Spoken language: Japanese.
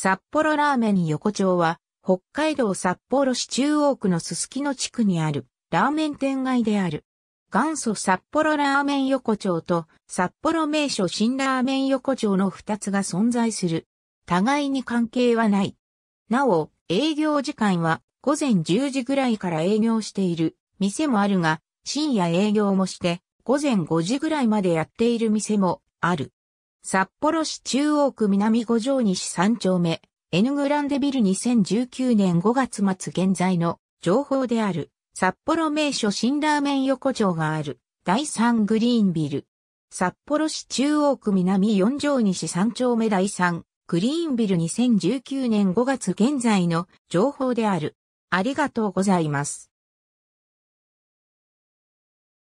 札幌ラーメン横丁は、北海道札幌市中央区のすすきの地区にあるラーメン店街である。元祖札幌ラーメン横丁と札幌名所新ラーメン横丁の二つが存在する。互いに関係はない。なお、営業時間は午前10時ぐらいから営業している店もあるが、深夜営業もして午前5時ぐらいまでやっている店もある。札幌市中央区南五条西三丁目、N グランデビル2019年5月末現在の情報である、札幌名所新ラーメン横丁がある、第3グリーンビル。札幌市中央区南四条西三丁目第3、グリーンビル2019年5月現在の情報である。ありがとうございます。